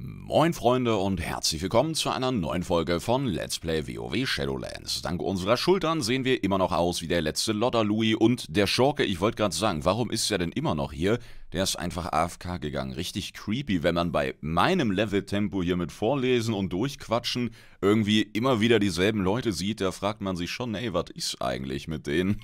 Moin Freunde und herzlich willkommen zu einer neuen Folge von Let's Play WoW Shadowlands. Dank unserer Schultern sehen wir immer noch aus wie der letzte Lotter Louis und der Schurke, ich wollte gerade sagen, warum ist er denn immer noch hier? Der ist einfach AFK gegangen. Richtig creepy, wenn man bei meinem Level-Tempo hier mit Vorlesen und Durchquatschen irgendwie immer wieder dieselben Leute sieht, da fragt man sich schon, ey, was ist eigentlich mit denen?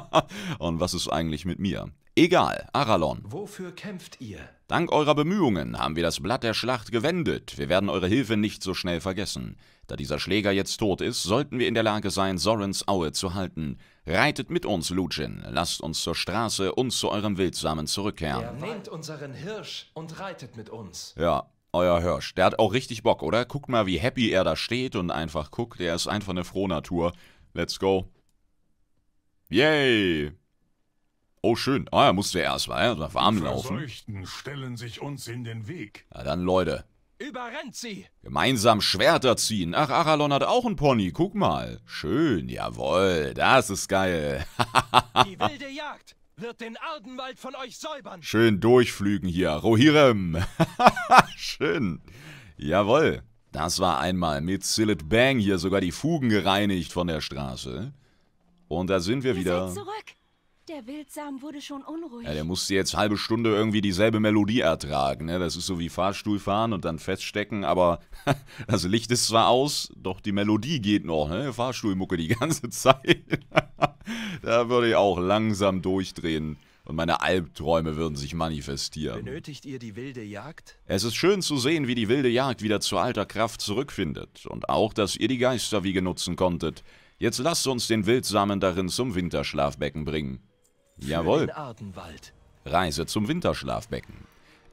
und was ist eigentlich mit mir? Egal, Aralon. Wofür kämpft ihr? Dank eurer Bemühungen haben wir das Blatt der Schlacht gewendet. Wir werden eure Hilfe nicht so schnell vergessen. Da dieser Schläger jetzt tot ist, sollten wir in der Lage sein, Sorens Aue zu halten. Reitet mit uns, Lucin. Lasst uns zur Straße und zu eurem Wildsamen zurückkehren. Ja, nehmt unseren Hirsch und reitet mit uns. Ja, euer Hirsch. Der hat auch richtig Bock, oder? Guckt mal, wie happy er da steht und einfach guckt. Er ist einfach eine Frohnatur. Let's go. Yay! Oh, schön. Ah, er musste erst mal, ja, warm laufen. stellen sich uns in den Weg. Na dann, Leute. Überrennt sie. Gemeinsam Schwerter ziehen. Ach, Aralon hat auch einen Pony. Guck mal. Schön, jawohl. Das ist geil. Die wilde Jagd wird den Ardenwald von euch säubern. Schön durchflügen hier. Rohirrim. Schön. Jawohl. Das war einmal mit Silit Bang hier sogar die Fugen gereinigt von der Straße. Und da sind wir, wir wieder. Sind zurück. Der Wildsamen wurde schon unruhig. Ja, der musste jetzt halbe Stunde irgendwie dieselbe Melodie ertragen. Ne? Das ist so wie Fahrstuhl fahren und dann feststecken, aber das Licht ist zwar aus, doch die Melodie geht noch. Ne? Fahrstuhlmucke die ganze Zeit. da würde ich auch langsam durchdrehen und meine Albträume würden sich manifestieren. Benötigt ihr die wilde Jagd? Es ist schön zu sehen, wie die wilde Jagd wieder zu alter Kraft zurückfindet und auch, dass ihr die Geisterwiege nutzen konntet. Jetzt lasst uns den Wildsamen darin zum Winterschlafbecken bringen. Jawohl. Reise zum Winterschlafbecken.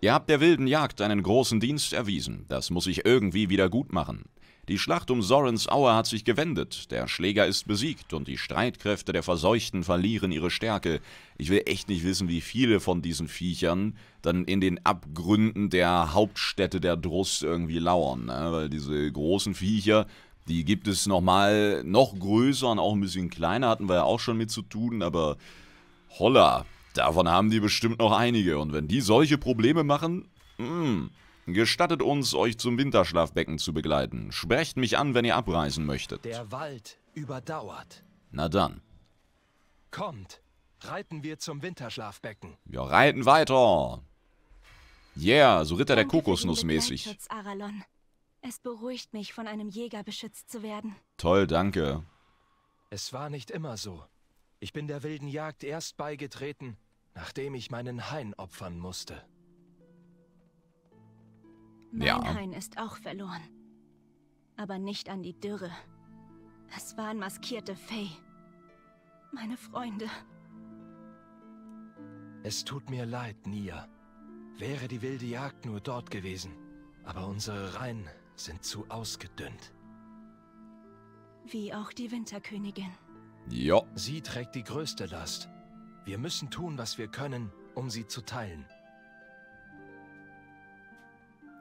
Ihr habt der wilden Jagd einen großen Dienst erwiesen. Das muss ich irgendwie wieder gut machen. Die Schlacht um Sorens Auer hat sich gewendet, der Schläger ist besiegt und die Streitkräfte der Verseuchten verlieren ihre Stärke. Ich will echt nicht wissen, wie viele von diesen Viechern dann in den Abgründen der Hauptstädte der Druss irgendwie lauern, ne? weil diese großen Viecher, die gibt es nochmal noch größer und auch ein bisschen kleiner, hatten wir ja auch schon mit zu tun, aber Holla, davon haben die bestimmt noch einige und wenn die solche Probleme machen, mh, hm, gestattet uns, euch zum Winterschlafbecken zu begleiten. Sprecht mich an, wenn ihr abreisen möchtet. Der Wald überdauert. Na dann. Kommt, reiten wir zum Winterschlafbecken. Wir reiten weiter. Yeah, so Ritter der Kokosnuss mäßig. Es beruhigt mich, von einem Jäger beschützt zu werden. Toll, danke. Es war nicht immer so. Ich bin der wilden Jagd erst beigetreten, nachdem ich meinen Hain opfern musste. Mein ja. Hain ist auch verloren. Aber nicht an die Dürre. Es waren maskierte Fey. Meine Freunde. Es tut mir leid, Nia. Wäre die wilde Jagd nur dort gewesen. Aber unsere Reihen sind zu ausgedünnt. Wie auch die Winterkönigin. Ja. Sie trägt die größte Last. Wir müssen tun, was wir können, um sie zu teilen.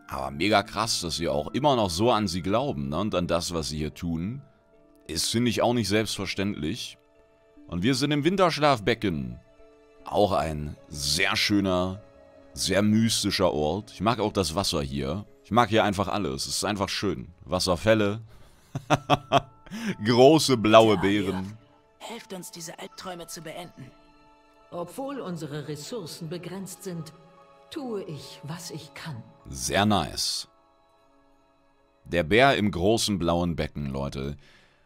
Aber mega krass, dass sie auch immer noch so an sie glauben ne? und an das, was sie hier tun. Ist, finde ich, auch nicht selbstverständlich. Und wir sind im Winterschlafbecken. Auch ein sehr schöner, sehr mystischer Ort. Ich mag auch das Wasser hier. Ich mag hier einfach alles. Es ist einfach schön. Wasserfälle. Große blaue Beeren hilft uns, diese Albträume zu beenden. Obwohl unsere Ressourcen begrenzt sind, tue ich, was ich kann. Sehr nice. Der Bär im großen blauen Becken, Leute.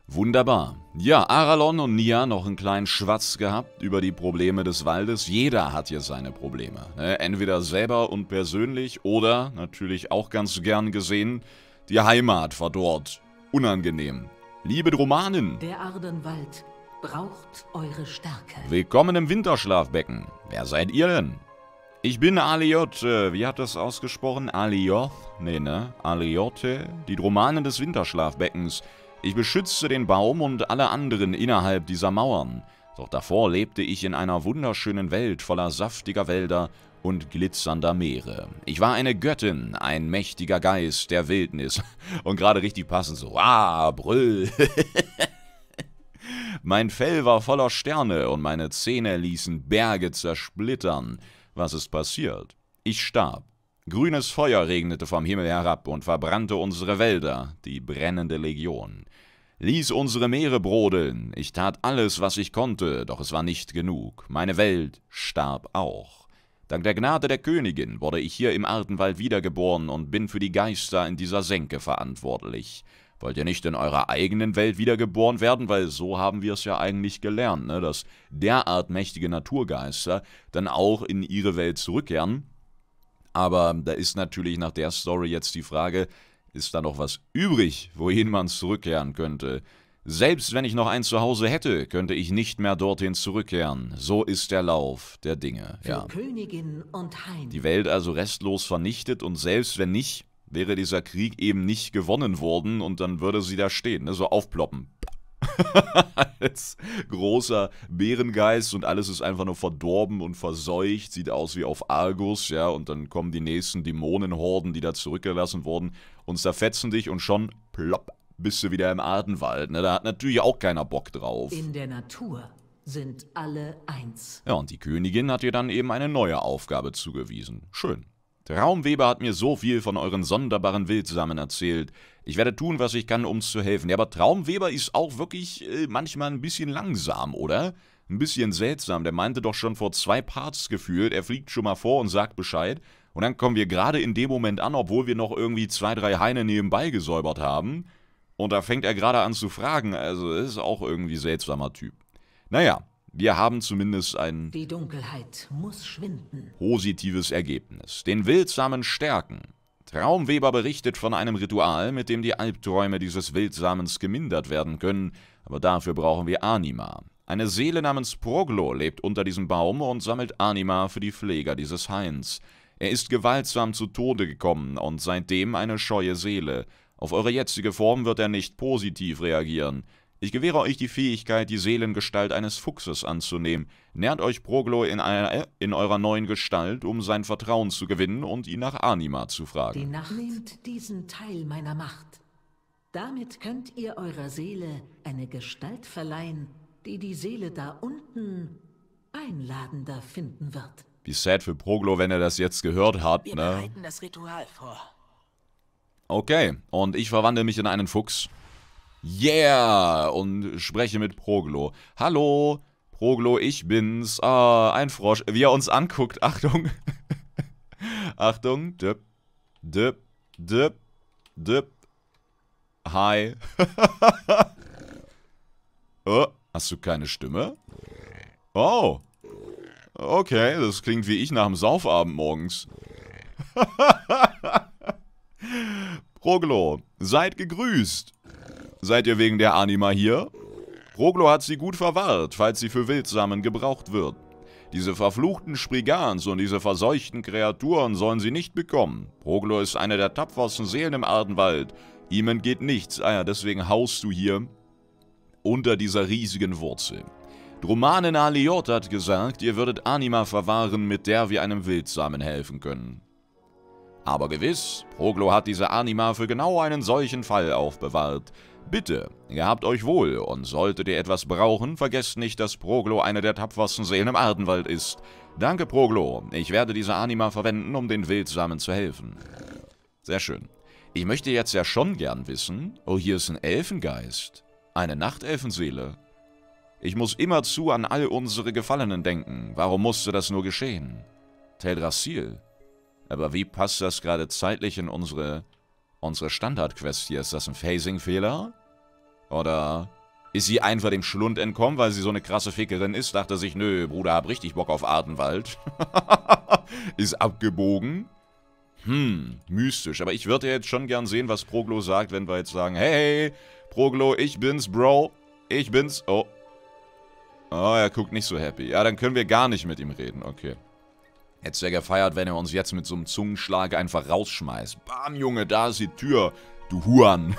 Wunderbar. Ja, Aralon und Nia noch einen kleinen Schwatz gehabt über die Probleme des Waldes. Jeder hat hier seine Probleme. Ne? Entweder selber und persönlich oder, natürlich auch ganz gern gesehen, die Heimat verdorrt. Unangenehm. Liebe Romanen. Der Ardenwald braucht eure Stärke. Willkommen im Winterschlafbecken. Wer seid ihr denn? Ich bin Aliot, äh, wie hat das ausgesprochen? Alioth? Nee, ne? Aliote? Die Romane des Winterschlafbeckens. Ich beschützte den Baum und alle anderen innerhalb dieser Mauern. Doch davor lebte ich in einer wunderschönen Welt voller saftiger Wälder und glitzernder Meere. Ich war eine Göttin, ein mächtiger Geist der Wildnis. Und gerade richtig passend so, ah, brüll. Mein Fell war voller Sterne und meine Zähne ließen Berge zersplittern. Was ist passiert? Ich starb. Grünes Feuer regnete vom Himmel herab und verbrannte unsere Wälder, die brennende Legion. Ließ unsere Meere brodeln, ich tat alles, was ich konnte, doch es war nicht genug. Meine Welt starb auch. Dank der Gnade der Königin wurde ich hier im Artenwald wiedergeboren und bin für die Geister in dieser Senke verantwortlich. Wollt ihr nicht in eurer eigenen Welt wiedergeboren werden? Weil so haben wir es ja eigentlich gelernt, ne? dass derart mächtige Naturgeister dann auch in ihre Welt zurückkehren. Aber da ist natürlich nach der Story jetzt die Frage, ist da noch was übrig, wohin man zurückkehren könnte? Selbst wenn ich noch ein Zuhause hätte, könnte ich nicht mehr dorthin zurückkehren. So ist der Lauf der Dinge. Ja. Die Welt also restlos vernichtet und selbst wenn nicht, wäre dieser Krieg eben nicht gewonnen worden und dann würde sie da stehen, ne? so aufploppen. Als großer Bärengeist und alles ist einfach nur verdorben und verseucht, sieht aus wie auf Argus, ja, und dann kommen die nächsten Dämonenhorden, die da zurückgelassen wurden und zerfetzen dich und schon plopp bist du wieder im Adenwald, ne? da hat natürlich auch keiner Bock drauf. In der Natur sind alle eins. Ja, und die Königin hat ihr dann eben eine neue Aufgabe zugewiesen. Schön. Traumweber hat mir so viel von euren sonderbaren Wildsamen erzählt. Ich werde tun, was ich kann, um's zu helfen. Ja, aber Traumweber ist auch wirklich äh, manchmal ein bisschen langsam, oder? Ein bisschen seltsam. Der meinte doch schon vor zwei Parts gefühlt, er fliegt schon mal vor und sagt Bescheid. Und dann kommen wir gerade in dem Moment an, obwohl wir noch irgendwie zwei, drei Heine nebenbei gesäubert haben. Und da fängt er gerade an zu fragen. Also, ist auch irgendwie seltsamer Typ. Naja, wir haben zumindest ein positives Ergebnis. Den Wildsamen stärken. Traumweber berichtet von einem Ritual, mit dem die Albträume dieses Wildsamens gemindert werden können, aber dafür brauchen wir Anima. Eine Seele namens Proglo lebt unter diesem Baum und sammelt Anima für die Pfleger dieses Hains. Er ist gewaltsam zu Tode gekommen und seitdem eine scheue Seele. Auf eure jetzige Form wird er nicht positiv reagieren. Ich gewähre euch die Fähigkeit, die Seelengestalt eines Fuchses anzunehmen. Nährt euch Proglo in, einer, in eurer neuen Gestalt, um sein Vertrauen zu gewinnen und ihn nach Anima zu fragen. Die Nacht nehmt diesen Teil meiner Macht. Damit könnt ihr eurer Seele eine Gestalt verleihen, die die Seele da unten einladender finden wird. Wie sad für Proglo, wenn er das jetzt gehört hat, Wir ne? Wir bereiten das Ritual vor. Okay, und ich verwandle mich in einen Fuchs. Yeah! Und spreche mit Proglo. Hallo, Proglo, ich bin's. Ah, ein Frosch. Wie er uns anguckt. Achtung. Achtung. Döp. Döp. Döp. Döp. Hi. oh, hast du keine Stimme? Oh. Okay, das klingt wie ich nach dem Saufabend morgens. Proglo, seid gegrüßt. Seid ihr wegen der Anima hier? Roglo hat sie gut verwahrt, falls sie für Wildsamen gebraucht wird. Diese verfluchten Sprigans und diese verseuchten Kreaturen sollen sie nicht bekommen. Roglo ist eine der tapfersten Seelen im Ardenwald. Ihm entgeht nichts, ah ja, deswegen haust du hier unter dieser riesigen Wurzel. Dromanen Aliot hat gesagt, ihr würdet Anima verwahren, mit der wir einem Wildsamen helfen können. Aber gewiss, Proglo hat diese Anima für genau einen solchen Fall aufbewahrt. Bitte, gehabt euch wohl und solltet ihr etwas brauchen, vergesst nicht, dass Proglo eine der tapfersten Seelen im Ardenwald ist. Danke, Proglo. Ich werde diese Anima verwenden, um den Wildsamen zu helfen. Sehr schön. Ich möchte jetzt ja schon gern wissen... Oh, hier ist ein Elfengeist. Eine Nachtelfenseele. Ich muss immerzu an all unsere Gefallenen denken. Warum musste das nur geschehen? Teldrassil. Aber wie passt das gerade zeitlich in unsere unsere Standardquest hier? Ist das ein Phasing-Fehler? Oder ist sie einfach dem Schlund entkommen, weil sie so eine krasse Fickerin ist? Dachte sich, nö, Bruder, hab richtig Bock auf Artenwald. ist abgebogen. Hm, mystisch. Aber ich würde ja jetzt schon gern sehen, was Proglo sagt, wenn wir jetzt sagen, hey, Proglo, ich bin's, Bro. Ich bin's. Oh. Oh, er guckt nicht so happy. Ja, dann können wir gar nicht mit ihm reden. Okay. Jetzt sehr gefeiert, wenn er uns jetzt mit so einem Zungenschlag einfach rausschmeißt. Bam, Junge, da ist die Tür. Du Huan.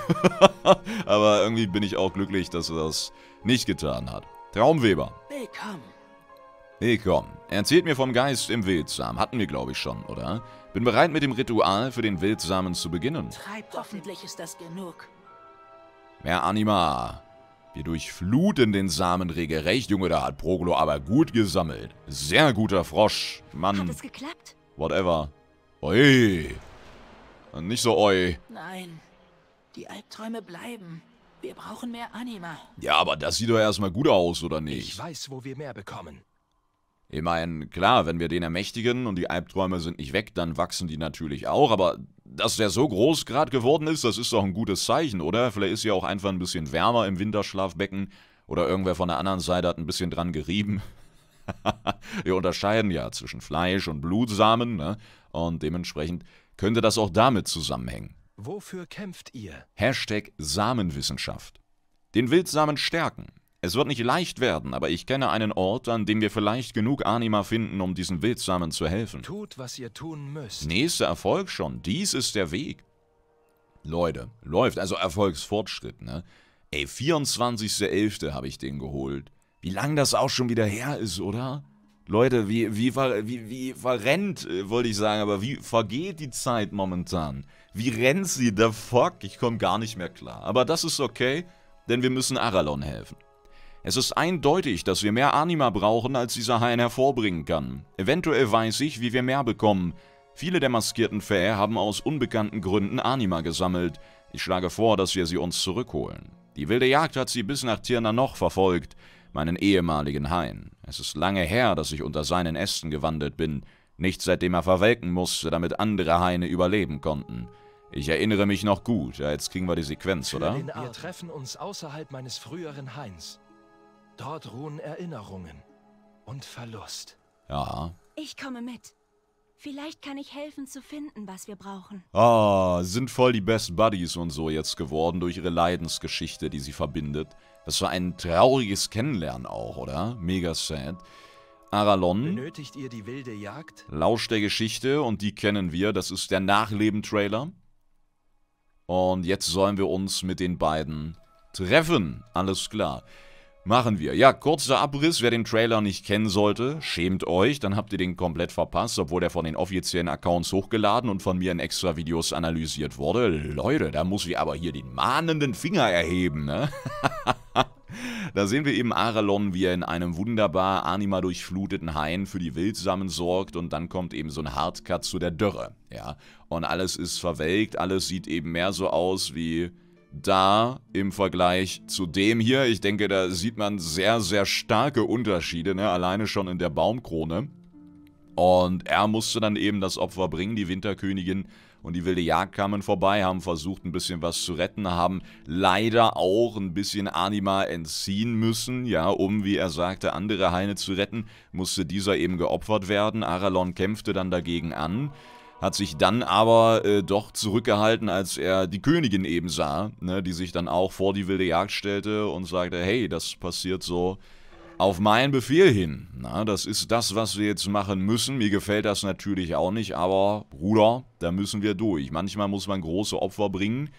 Aber irgendwie bin ich auch glücklich, dass er das nicht getan hat. Traumweber. Willkommen. Willkommen. Erzählt mir vom Geist im Wildsamen. Hatten wir, glaube ich, schon, oder? Bin bereit, mit dem Ritual für den Wildsamen zu beginnen. Treib, hoffentlich ist das genug. Mehr Anima. Wir durchfluten den Samen regelrecht. Junge, da hat Proglo aber gut gesammelt. Sehr guter Frosch. Mann. Hat es geklappt? Whatever. Oi. Nicht so oi. Nein. Die Albträume bleiben. Wir brauchen mehr Anima. Ja, aber das sieht doch erstmal gut aus, oder nicht? Ich weiß, wo wir mehr bekommen. Immerhin, klar, wenn wir den ermächtigen und die Albträume sind nicht weg, dann wachsen die natürlich auch, aber dass der so groß gerade geworden ist, das ist doch ein gutes Zeichen, oder? Vielleicht ist ja auch einfach ein bisschen wärmer im Winterschlafbecken oder irgendwer von der anderen Seite hat ein bisschen dran gerieben. Wir unterscheiden ja zwischen Fleisch und Blutsamen ne? und dementsprechend könnte das auch damit zusammenhängen. Wofür kämpft ihr? Hashtag Samenwissenschaft. Den Wildsamen stärken, es wird nicht leicht werden, aber ich kenne einen Ort, an dem wir vielleicht genug Anima finden, um diesen Wildsamen zu helfen. Tut, was ihr tun müsst. Nächster Erfolg schon. Dies ist der Weg. Leute, läuft. Also Erfolgsfortschritt, ne? Ey, 24.11. habe ich den geholt. Wie lang das auch schon wieder her ist, oder? Leute, wie, wie, wie, wie verrennt, äh, wollte ich sagen, aber wie vergeht die Zeit momentan? Wie rennt sie? The fuck? Ich komme gar nicht mehr klar. Aber das ist okay, denn wir müssen Aralon helfen. Es ist eindeutig, dass wir mehr Anima brauchen, als dieser Hain hervorbringen kann. Eventuell weiß ich, wie wir mehr bekommen. Viele der maskierten Fähe haben aus unbekannten Gründen Anima gesammelt. Ich schlage vor, dass wir sie uns zurückholen. Die wilde Jagd hat sie bis nach Tirna noch verfolgt, meinen ehemaligen Hain. Es ist lange her, dass ich unter seinen Ästen gewandelt bin, nicht seitdem er verwelken musste, damit andere Haine überleben konnten. Ich erinnere mich noch gut, ja, jetzt kriegen wir die Sequenz, oder? Wir treffen uns außerhalb meines früheren Hains. Dort ruhen Erinnerungen und Verlust. Ja. Ich komme mit. Vielleicht kann ich helfen zu finden, was wir brauchen. Ah, sind voll die Best Buddies und so jetzt geworden durch ihre Leidensgeschichte, die sie verbindet. Das war ein trauriges Kennenlernen auch, oder? Mega sad. Aralon Benötigt ihr die wilde Jagd? Lausch der Geschichte und die kennen wir. Das ist der Nachleben-Trailer. Und jetzt sollen wir uns mit den beiden treffen. Alles klar. Machen wir. Ja, kurzer Abriss. Wer den Trailer nicht kennen sollte, schämt euch. Dann habt ihr den komplett verpasst, obwohl der von den offiziellen Accounts hochgeladen und von mir in extra Videos analysiert wurde. Leute, da muss ich aber hier den mahnenden Finger erheben, ne? Da sehen wir eben Aralon, wie er in einem wunderbar anima durchfluteten Hain für die Wildsamen sorgt und dann kommt eben so ein Hardcut zu der Dürre, ja. Und alles ist verwelkt, alles sieht eben mehr so aus wie, da im Vergleich zu dem hier. Ich denke, da sieht man sehr, sehr starke Unterschiede, ne? alleine schon in der Baumkrone. Und er musste dann eben das Opfer bringen, die Winterkönigin und die wilde Jagd kamen vorbei, haben versucht ein bisschen was zu retten, haben leider auch ein bisschen Anima entziehen müssen, ja, um, wie er sagte, andere Heine zu retten, musste dieser eben geopfert werden. Aralon kämpfte dann dagegen an, hat sich dann aber äh, doch zurückgehalten, als er die Königin eben sah, ne, die sich dann auch vor die wilde Jagd stellte und sagte, hey, das passiert so auf meinen Befehl hin. Na, das ist das, was wir jetzt machen müssen. Mir gefällt das natürlich auch nicht, aber Bruder, da müssen wir durch. Manchmal muss man große Opfer bringen,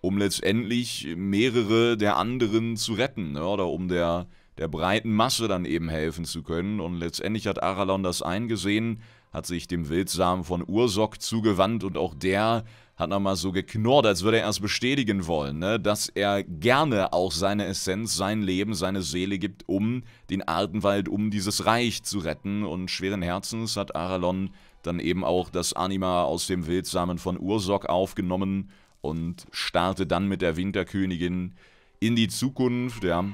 um letztendlich mehrere der anderen zu retten ne, oder um der der breiten Masse dann eben helfen zu können. Und letztendlich hat Aralon das eingesehen, hat sich dem Wildsamen von Ursok zugewandt und auch der hat nochmal so geknurrt, als würde er erst bestätigen wollen, ne? dass er gerne auch seine Essenz, sein Leben, seine Seele gibt, um den Artenwald, um dieses Reich zu retten. Und schweren Herzens hat Aralon dann eben auch das Anima aus dem Wildsamen von Ursok aufgenommen und starrte dann mit der Winterkönigin in die Zukunft, ja,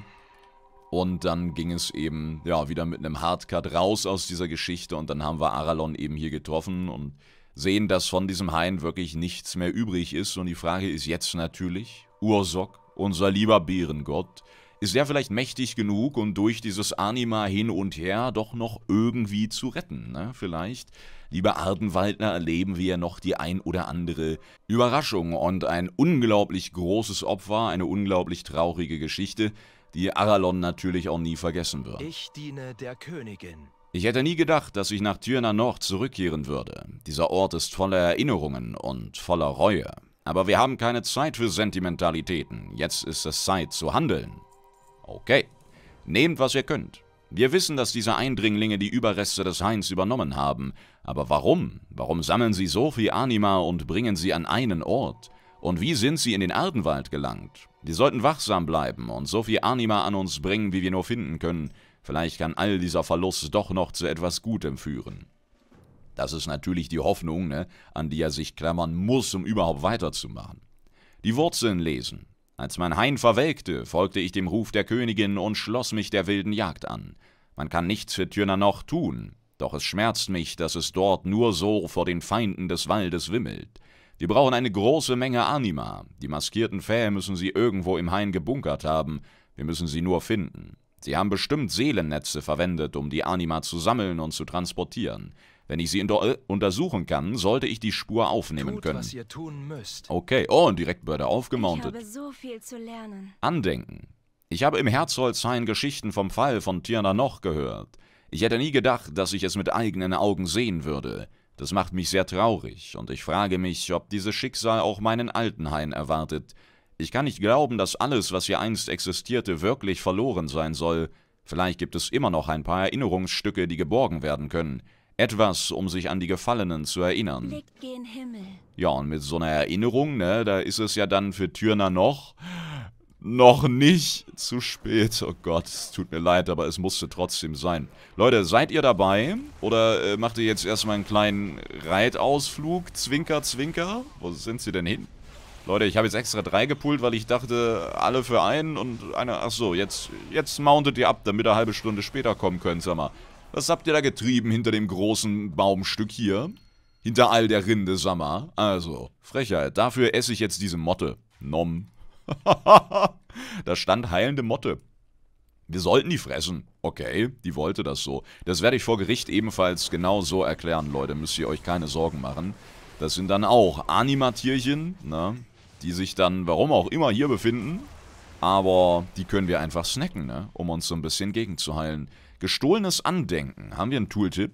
und dann ging es eben, ja, wieder mit einem Hardcut raus aus dieser Geschichte und dann haben wir Aralon eben hier getroffen und sehen, dass von diesem Hain wirklich nichts mehr übrig ist. Und die Frage ist jetzt natürlich, Ursok, unser lieber Bärengott, ist er vielleicht mächtig genug und durch dieses Anima hin und her doch noch irgendwie zu retten, ne? Vielleicht, lieber Ardenwaldner, erleben wir ja noch die ein oder andere Überraschung und ein unglaublich großes Opfer, eine unglaublich traurige Geschichte, die Aralon natürlich auch nie vergessen wird. Ich diene der Königin. Ich hätte nie gedacht, dass ich nach Tyrna Nord zurückkehren würde. Dieser Ort ist voller Erinnerungen und voller Reue. Aber wir haben keine Zeit für Sentimentalitäten. Jetzt ist es Zeit zu handeln. Okay. Nehmt, was ihr könnt. Wir wissen, dass diese Eindringlinge die Überreste des Heins übernommen haben. Aber warum? Warum sammeln sie so viel Anima und bringen sie an einen Ort? Und wie sind sie in den Erdenwald gelangt? Wir sollten wachsam bleiben und so viel Anima an uns bringen, wie wir nur finden können. Vielleicht kann all dieser Verlust doch noch zu etwas Gutem führen. Das ist natürlich die Hoffnung, ne, an die er sich klammern muss, um überhaupt weiterzumachen. Die Wurzeln lesen. Als mein Hain verwelkte, folgte ich dem Ruf der Königin und schloss mich der wilden Jagd an. Man kann nichts für Thürner noch tun, doch es schmerzt mich, dass es dort nur so vor den Feinden des Waldes wimmelt. Wir brauchen eine große Menge Anima. Die maskierten Fähe müssen sie irgendwo im Hain gebunkert haben. Wir müssen sie nur finden. Sie haben bestimmt Seelennetze verwendet, um die Anima zu sammeln und zu transportieren. Wenn ich sie untersuchen kann, sollte ich die Spur aufnehmen Tut, können. Was ihr tun müsst. Okay, oh, und direkt Börde aufgemountet. Ich habe so viel zu lernen. Andenken. Ich habe im Herzholzhain Geschichten vom Fall von Tirna noch gehört. Ich hätte nie gedacht, dass ich es mit eigenen Augen sehen würde. Das macht mich sehr traurig, und ich frage mich, ob dieses Schicksal auch meinen alten Altenhain erwartet. Ich kann nicht glauben, dass alles, was hier einst existierte, wirklich verloren sein soll. Vielleicht gibt es immer noch ein paar Erinnerungsstücke, die geborgen werden können. Etwas, um sich an die Gefallenen zu erinnern. Blick gen Himmel. Ja, und mit so einer Erinnerung, ne, da ist es ja dann für Türner noch noch nicht zu spät. Oh Gott, es tut mir leid, aber es musste trotzdem sein. Leute, seid ihr dabei? Oder äh, macht ihr jetzt erstmal einen kleinen Reitausflug? Zwinker, zwinker. Wo sind sie denn hin? Leute, ich habe jetzt extra drei gepult, weil ich dachte, alle für einen und einer... Achso, jetzt, jetzt mountet ihr ab, damit ihr eine halbe Stunde später kommen könnt, sag mal. Was habt ihr da getrieben hinter dem großen Baumstück hier? Hinter all der Rinde, sag mal. Also, Frechheit. Dafür esse ich jetzt diese Motte. Nom. da stand heilende Motte. Wir sollten die fressen. Okay, die wollte das so. Das werde ich vor Gericht ebenfalls genau so erklären, Leute. Müsst ihr euch keine Sorgen machen. Das sind dann auch Animatierchen, ne? Die sich dann, warum auch immer, hier befinden. Aber die können wir einfach snacken, ne? Um uns so ein bisschen gegenzuheilen. Gestohlenes Andenken. Haben wir einen Tooltip?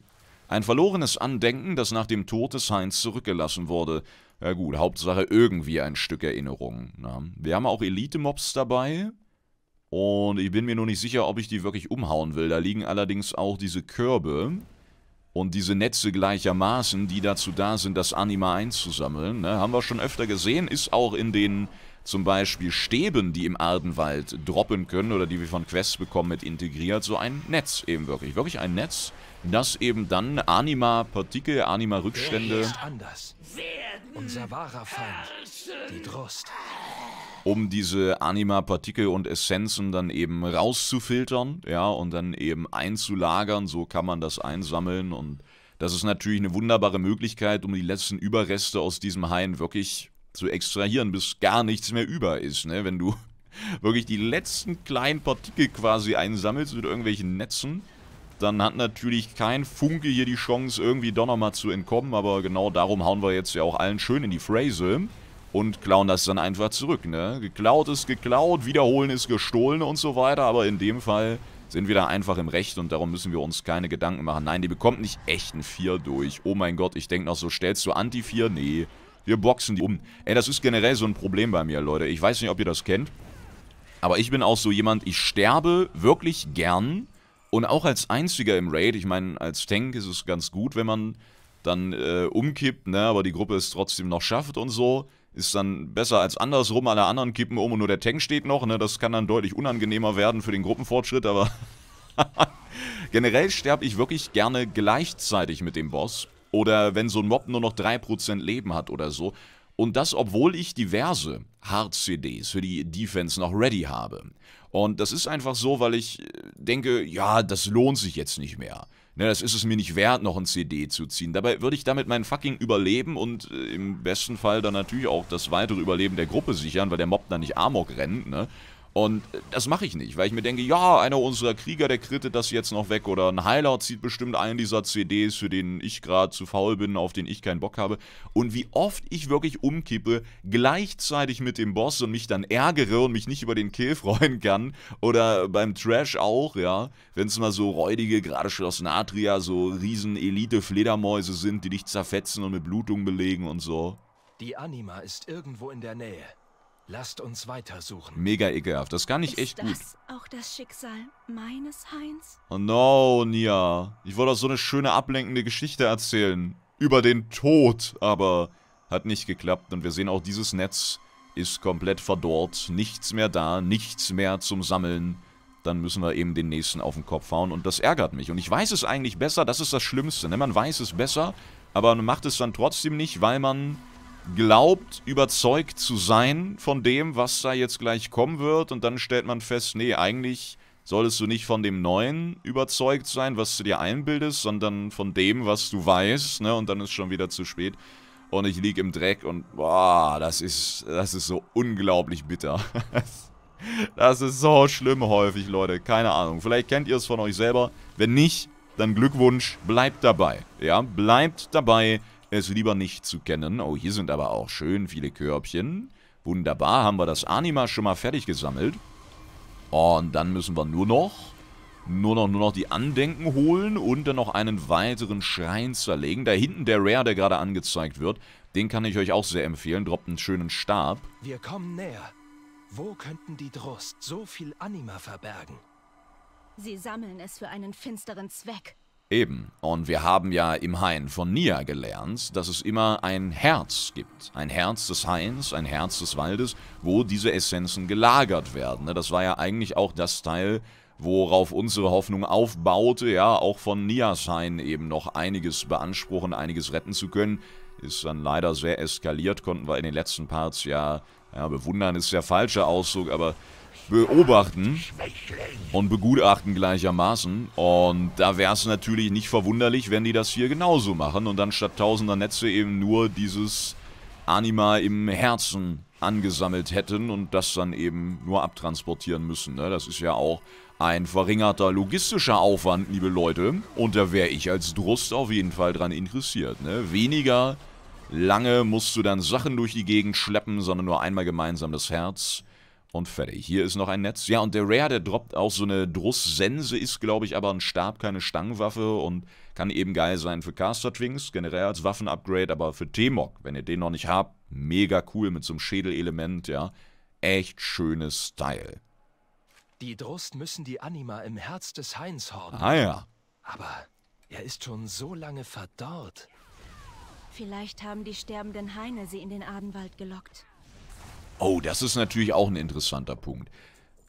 Ein verlorenes Andenken, das nach dem Tod des Heinz zurückgelassen wurde. Ja gut, Hauptsache irgendwie ein Stück Erinnerung. Ne? Wir haben auch Elite-Mobs dabei. Und ich bin mir nur nicht sicher, ob ich die wirklich umhauen will. Da liegen allerdings auch diese Körbe und diese Netze gleichermaßen, die dazu da sind, das Anima einzusammeln. Ne? Haben wir schon öfter gesehen, ist auch in den zum Beispiel Stäben, die im Ardenwald droppen können oder die wir von Quests bekommen, mit integriert. So ein Netz eben wirklich. Wirklich ein Netz, das eben dann Anima-Partikel, Anima-Rückstände... Wer ist anders? Wer unser wahrer Feind, die Drost. Um diese Anima, Partikel und Essenzen dann eben rauszufiltern, ja, und dann eben einzulagern. So kann man das einsammeln und das ist natürlich eine wunderbare Möglichkeit, um die letzten Überreste aus diesem Hain wirklich zu extrahieren, bis gar nichts mehr über ist, ne? Wenn du wirklich die letzten kleinen Partikel quasi einsammelst mit irgendwelchen Netzen, dann hat natürlich kein Funke hier die Chance, irgendwie doch nochmal zu entkommen. Aber genau darum hauen wir jetzt ja auch allen schön in die Phrase und klauen das dann einfach zurück, ne? Geklaut ist geklaut, wiederholen ist gestohlen und so weiter. Aber in dem Fall sind wir da einfach im Recht und darum müssen wir uns keine Gedanken machen. Nein, die bekommt nicht echt ein 4 durch. Oh mein Gott, ich denke noch so, stellst du Anti-4? Nee, wir boxen die um. Ey, das ist generell so ein Problem bei mir, Leute. Ich weiß nicht, ob ihr das kennt. Aber ich bin auch so jemand, ich sterbe wirklich gern, und auch als einziger im Raid, ich meine, als Tank ist es ganz gut, wenn man dann äh, umkippt, ne, aber die Gruppe es trotzdem noch schafft und so. Ist dann besser als andersrum, alle anderen kippen um und nur der Tank steht noch, ne? Das kann dann deutlich unangenehmer werden für den Gruppenfortschritt, aber generell sterbe ich wirklich gerne gleichzeitig mit dem Boss. Oder wenn so ein Mob nur noch 3% Leben hat oder so. Und das, obwohl ich diverse Hard-CDs für die Defense noch ready habe. Und das ist einfach so, weil ich äh, denke, ja, das lohnt sich jetzt nicht mehr. Ne, das ist es mir nicht wert, noch ein CD zu ziehen. Dabei würde ich damit mein fucking Überleben und äh, im besten Fall dann natürlich auch das weitere Überleben der Gruppe sichern, weil der Mob dann nicht Amok rennt, ne? Und äh, das mache ich nicht, weil ich mir denke, ja, einer unserer Krieger, der krittet das jetzt noch weg oder ein Heiler zieht bestimmt einen dieser CDs, für den ich gerade zu faul bin, auf den ich keinen Bock habe. Und wie oft ich wirklich umkippe, gleichzeitig mit dem Boss und mich dann ärgere und mich nicht über den Kill freuen kann. Oder beim Trash auch, ja. Wenn es mal so räudige, gerade Schloss Natria, so riesen Elite-Fledermäuse sind, die dich zerfetzen und mit Blutung belegen und so. Die Anima ist irgendwo in der Nähe. Lasst uns weitersuchen. Mega ekelhaft. Das kann ich Ist echt das auch das Schicksal meines Heinz? Oh no, Nia. Ich wollte auch so eine schöne ablenkende Geschichte erzählen. Über den Tod, aber hat nicht geklappt. Und wir sehen auch, dieses Netz ist komplett verdorrt. Nichts mehr da, nichts mehr zum Sammeln. Dann müssen wir eben den nächsten auf den Kopf hauen. Und das ärgert mich. Und ich weiß es eigentlich besser. Das ist das Schlimmste. Ne? Man weiß es besser, aber man macht es dann trotzdem nicht, weil man glaubt, überzeugt zu sein von dem, was da jetzt gleich kommen wird. Und dann stellt man fest, nee, eigentlich solltest du nicht von dem Neuen überzeugt sein, was du dir einbildest, sondern von dem, was du weißt. Ne? Und dann ist schon wieder zu spät. Und ich lieg im Dreck und boah, das ist, das ist so unglaublich bitter. das ist so schlimm häufig, Leute. Keine Ahnung. Vielleicht kennt ihr es von euch selber. Wenn nicht, dann Glückwunsch. Bleibt dabei. Ja, bleibt dabei es lieber nicht zu kennen. Oh, hier sind aber auch schön viele Körbchen. Wunderbar, haben wir das Anima schon mal fertig gesammelt. Und dann müssen wir nur noch, nur noch, nur noch die Andenken holen und dann noch einen weiteren Schrein zerlegen. Da hinten der Rare, der gerade angezeigt wird, den kann ich euch auch sehr empfehlen. Droppt einen schönen Stab. Wir kommen näher. Wo könnten die Drost so viel Anima verbergen? Sie sammeln es für einen finsteren Zweck. Eben. Und wir haben ja im Hain von Nia gelernt, dass es immer ein Herz gibt. Ein Herz des Hains, ein Herz des Waldes, wo diese Essenzen gelagert werden. Ne, das war ja eigentlich auch das Teil, worauf unsere Hoffnung aufbaute, ja, auch von Nias Hain eben noch einiges beanspruchen, einiges retten zu können. Ist dann leider sehr eskaliert, konnten wir in den letzten Parts ja, ja bewundern ist der falsche Ausdruck, aber beobachten und begutachten gleichermaßen. Und da wäre es natürlich nicht verwunderlich, wenn die das hier genauso machen und dann statt tausender Netze eben nur dieses Anima im Herzen angesammelt hätten und das dann eben nur abtransportieren müssen. Ne? Das ist ja auch ein verringerter logistischer Aufwand, liebe Leute. Und da wäre ich als Drust auf jeden Fall dran interessiert. Ne? Weniger lange musst du dann Sachen durch die Gegend schleppen, sondern nur einmal gemeinsam das Herz. Und fertig. Hier ist noch ein Netz. Ja, und der Rare, der droppt auch so eine Drusssense, ist, glaube ich, aber ein Stab, keine Stangenwaffe und kann eben geil sein für Caster Twings, generell als Waffenupgrade, aber für T-Mog, wenn ihr den noch nicht habt, mega cool mit so einem Schädelelement, ja. Echt schönes Style. Die Drust müssen die Anima im Herz des Hains horden. Ah ja. Aber er ist schon so lange verdorrt. Vielleicht haben die sterbenden Heine sie in den Adenwald gelockt. Oh, das ist natürlich auch ein interessanter Punkt.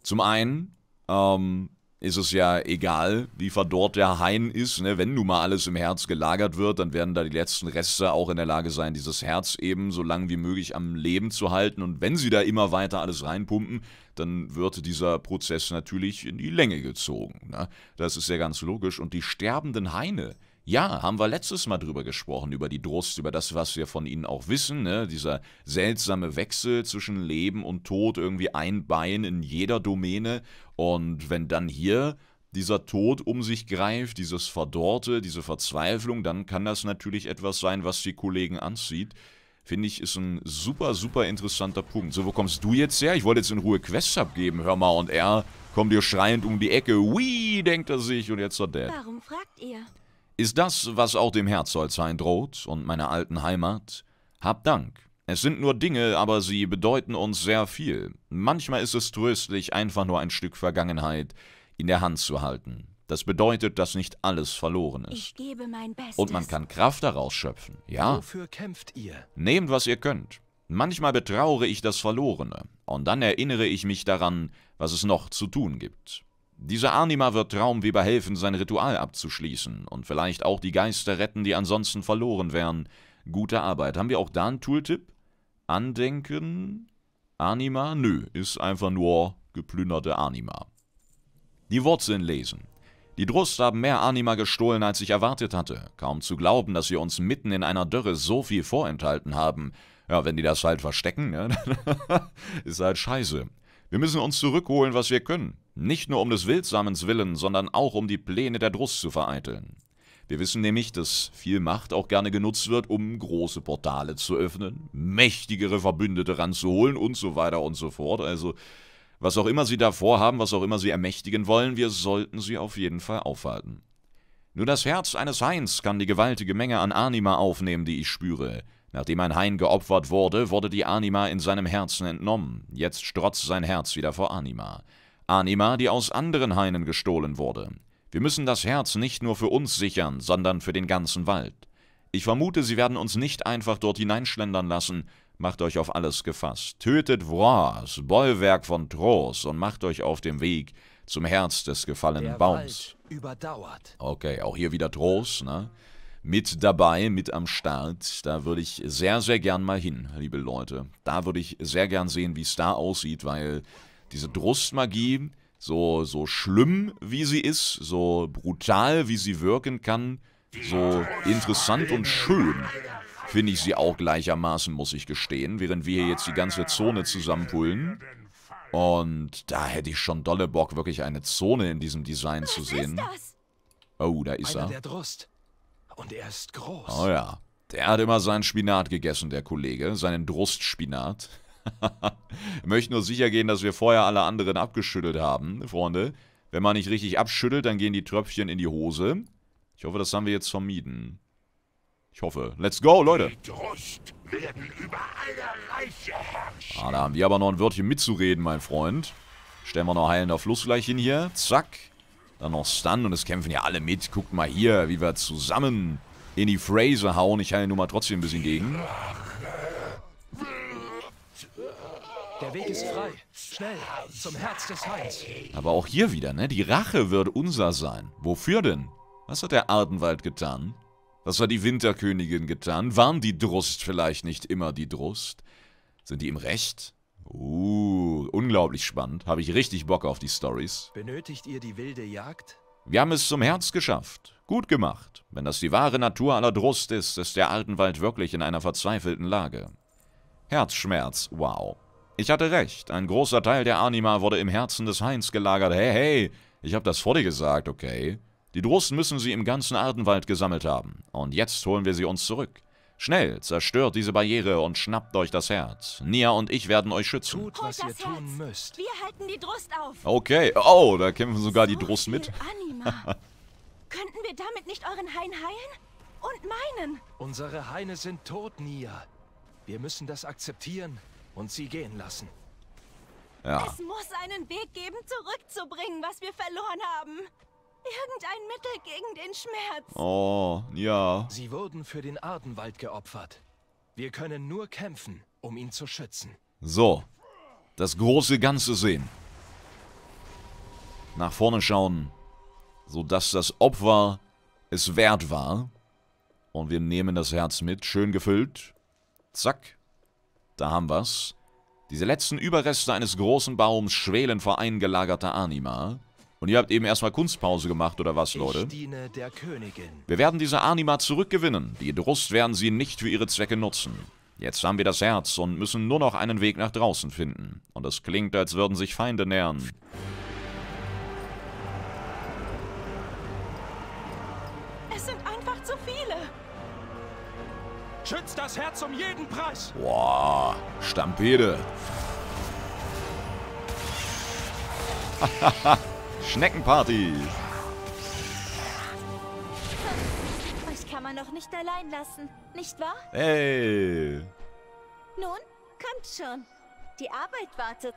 Zum einen ähm, ist es ja egal, wie verdorrt der Hain ist. Ne? Wenn nun mal alles im Herz gelagert wird, dann werden da die letzten Reste auch in der Lage sein, dieses Herz eben so lang wie möglich am Leben zu halten. Und wenn sie da immer weiter alles reinpumpen, dann wird dieser Prozess natürlich in die Länge gezogen. Ne? Das ist ja ganz logisch. Und die sterbenden Haine, ja, haben wir letztes Mal drüber gesprochen, über die Drust, über das, was wir von ihnen auch wissen, ne? dieser seltsame Wechsel zwischen Leben und Tod, irgendwie ein Bein in jeder Domäne. Und wenn dann hier dieser Tod um sich greift, dieses Verdorrte, diese Verzweiflung, dann kann das natürlich etwas sein, was die Kollegen anzieht. Finde ich, ist ein super, super interessanter Punkt. So, wo kommst du jetzt her? Ich wollte jetzt in Ruhe Quests abgeben, hör mal. Und er kommt dir schreiend um die Ecke. Wii, denkt er sich. Und jetzt so der. Warum fragt ihr? Ist das, was auch dem Herzoldshain droht und meiner alten Heimat? Hab Dank. Es sind nur Dinge, aber sie bedeuten uns sehr viel. Manchmal ist es tröstlich, einfach nur ein Stück Vergangenheit in der Hand zu halten. Das bedeutet, dass nicht alles verloren ist. Und man kann Kraft daraus schöpfen. Ja. Wofür kämpft ihr? Nehmt, was ihr könnt. Manchmal betraure ich das Verlorene. Und dann erinnere ich mich daran, was es noch zu tun gibt. Dieser Anima wird Traumweber helfen, sein Ritual abzuschließen und vielleicht auch die Geister retten, die ansonsten verloren wären. Gute Arbeit. Haben wir auch da einen Tooltip? Andenken? Anima? Nö, ist einfach nur geplünderte Anima. Die Wurzeln lesen. Die Drust haben mehr Anima gestohlen, als ich erwartet hatte. Kaum zu glauben, dass wir uns mitten in einer Dürre so viel vorenthalten haben. Ja, wenn die das halt verstecken, ne? ist halt scheiße. Wir müssen uns zurückholen, was wir können. Nicht nur um des Wildsamens willen, sondern auch um die Pläne der Druss zu vereiteln. Wir wissen nämlich, dass viel Macht auch gerne genutzt wird, um große Portale zu öffnen, mächtigere Verbündete ranzuholen und so weiter und so fort. Also, was auch immer sie da vorhaben, was auch immer sie ermächtigen wollen, wir sollten sie auf jeden Fall aufhalten. Nur das Herz eines Hains kann die gewaltige Menge an Anima aufnehmen, die ich spüre. Nachdem ein Hain geopfert wurde, wurde die Anima in seinem Herzen entnommen. Jetzt strotzt sein Herz wieder vor Anima. Anima, die aus anderen Hainen gestohlen wurde. Wir müssen das Herz nicht nur für uns sichern, sondern für den ganzen Wald. Ich vermute, sie werden uns nicht einfach dort hineinschlendern lassen. Macht euch auf alles gefasst. Tötet Vroas, Bollwerk von Tros, und macht euch auf dem Weg zum Herz des gefallenen Der Baums. Okay, auch hier wieder Tros, ne? Mit dabei, mit am Start. Da würde ich sehr, sehr gern mal hin, liebe Leute. Da würde ich sehr gern sehen, wie es da aussieht, weil diese Drustmagie, so, so schlimm wie sie ist, so brutal wie sie wirken kann, so interessant und schön finde ich sie auch gleichermaßen, muss ich gestehen, während wir hier jetzt die ganze Zone zusammenpullen. Und da hätte ich schon dolle Bock, wirklich eine Zone in diesem Design Was zu sehen. Oh, da ist Einer er. er ist oh ja. Der hat immer seinen Spinat gegessen, der Kollege. Seinen Drustspinat. möchten nur sicher gehen, dass wir vorher alle anderen abgeschüttelt haben, Freunde. Wenn man nicht richtig abschüttelt, dann gehen die Tröpfchen in die Hose. Ich hoffe, das haben wir jetzt vermieden. Ich hoffe. Let's go, Leute. Ah, da haben wir aber noch ein Wörtchen mitzureden, mein Freund. Stellen wir noch heilender Fluss gleich hin hier. Zack. Dann noch Stun und es kämpfen ja alle mit. Guckt mal hier, wie wir zusammen in die Phrase hauen. Ich heile nur mal trotzdem ein bisschen gegen. Der Weg ist frei. Schnell, zum Herz des Heils. Aber auch hier wieder, ne? Die Rache wird unser sein. Wofür denn? Was hat der Ardenwald getan? Was hat die Winterkönigin getan? Waren die Drust vielleicht nicht immer die Drust? Sind die im Recht? Uh, unglaublich spannend. Habe ich richtig Bock auf die Stories. Benötigt ihr die wilde Jagd? Wir haben es zum Herz geschafft. Gut gemacht. Wenn das die wahre Natur aller Drust ist, ist der Altenwald wirklich in einer verzweifelten Lage. Herzschmerz, wow. Ich hatte recht, ein großer Teil der Anima wurde im Herzen des Hains gelagert. Hey, hey, ich hab das vor dir gesagt, okay? Die Drosten müssen sie im ganzen Ardenwald gesammelt haben. Und jetzt holen wir sie uns zurück. Schnell, zerstört diese Barriere und schnappt euch das Herz. Nia und ich werden euch schützen. Tut, was ihr tun müsst. Wir halten die Drust auf. Okay, oh, da kämpfen sogar so die Drust mit. Anima. Könnten wir damit nicht euren Hain heilen? Und meinen? Unsere Heine sind tot, Nia. Wir müssen das akzeptieren und sie gehen lassen. Ja. Es muss einen Weg geben, zurückzubringen, was wir verloren haben. Irgendein Mittel gegen den Schmerz. Oh, ja. Sie wurden für den Ardenwald geopfert. Wir können nur kämpfen, um ihn zu schützen. So. Das große Ganze sehen. Nach vorne schauen. Sodass das Opfer es wert war. Und wir nehmen das Herz mit. Schön gefüllt. Zack. Da haben wir's. Diese letzten Überreste eines großen Baums schwelen vor eingelagerter Anima. Und ihr habt eben erstmal Kunstpause gemacht, oder was, Leute? Wir werden diese Anima zurückgewinnen. Die Drust werden sie nicht für ihre Zwecke nutzen. Jetzt haben wir das Herz und müssen nur noch einen Weg nach draußen finden. Und es klingt, als würden sich Feinde nähern. das Herz um jeden Preis. Boah, Stampede. Schneckenparty. Euch kann man noch nicht allein lassen, nicht wahr? Hey. Nun, kommt schon. Die Arbeit wartet.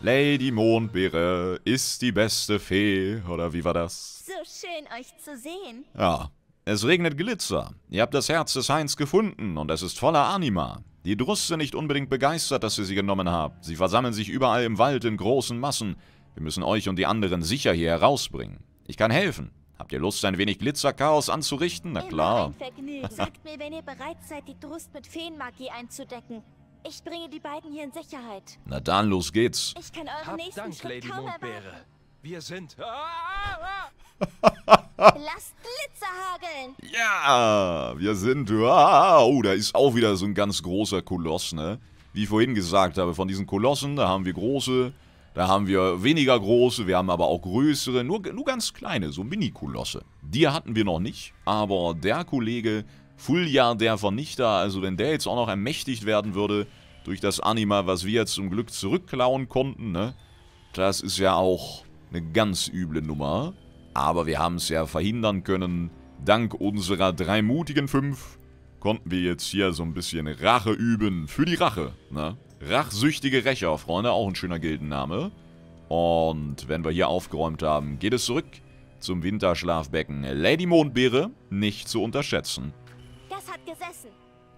Lady Mondbeere ist die beste Fee, oder wie war das? So schön, euch zu sehen. Ja, es regnet Glitzer. Ihr habt das Herz des Heinz gefunden und es ist voller Anima. Die Druss sind nicht unbedingt begeistert, dass ihr sie genommen habt. Sie versammeln sich überall im Wald in großen Massen. Wir müssen euch und die anderen sicher hier herausbringen. Ich kann helfen. Habt ihr Lust, ein wenig Glitzerchaos anzurichten? Na klar. Sagt mir, wenn ihr bereit seid, die Drust mit Feenmagie einzudecken. Ich bringe die beiden hier in Sicherheit. Na dann, los geht's. Ich kann euren Hab nächsten Dank, Schritt Lady kaum Mondbeere. Wir sind... Ah, ah, ah. Lass Blitze hageln. Ja, wir sind... Oh, da ist auch wieder so ein ganz großer Koloss, ne? Wie ich vorhin gesagt habe, von diesen Kolossen, da haben wir große, da haben wir weniger große, wir haben aber auch größere, nur, nur ganz kleine, so Mini-Kolosse. Die hatten wir noch nicht, aber der Kollege Fulja, der Vernichter, also wenn der jetzt auch noch ermächtigt werden würde durch das Anima, was wir jetzt zum Glück zurückklauen konnten, ne? Das ist ja auch eine ganz üble Nummer. Aber wir haben es ja verhindern können. Dank unserer drei mutigen fünf konnten wir jetzt hier so ein bisschen Rache üben. Für die Rache, ne? Rachsüchtige Rächer, Freunde, auch ein schöner Gildenname. Und wenn wir hier aufgeräumt haben, geht es zurück zum Winterschlafbecken. Lady Mondbeere, nicht zu unterschätzen. Das hat gesessen.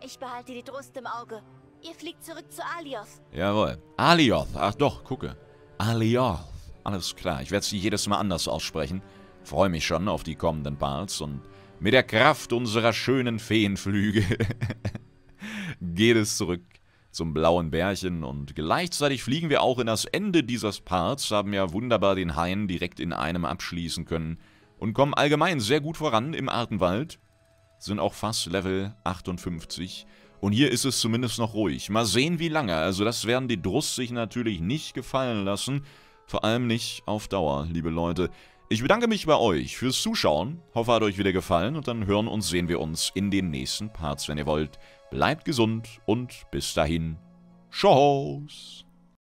Ich behalte die Brust im Auge. Ihr fliegt zurück zu Alioth. Jawohl. Alioth. Ach doch, gucke. Alioth. Alles klar. Ich werde sie jedes Mal anders aussprechen. Freue mich schon auf die kommenden Parts und mit der Kraft unserer schönen Feenflüge geht es zurück zum blauen Bärchen und gleichzeitig fliegen wir auch in das Ende dieses Parts, haben ja wunderbar den Hain direkt in einem abschließen können und kommen allgemein sehr gut voran im Artenwald, sind auch fast Level 58 und hier ist es zumindest noch ruhig. Mal sehen wie lange, also das werden die Druss sich natürlich nicht gefallen lassen, vor allem nicht auf Dauer, liebe Leute. Ich bedanke mich bei euch fürs Zuschauen, hoffe hat euch wieder gefallen und dann hören und sehen wir uns in den nächsten Parts, wenn ihr wollt. Bleibt gesund und bis dahin, tschüss.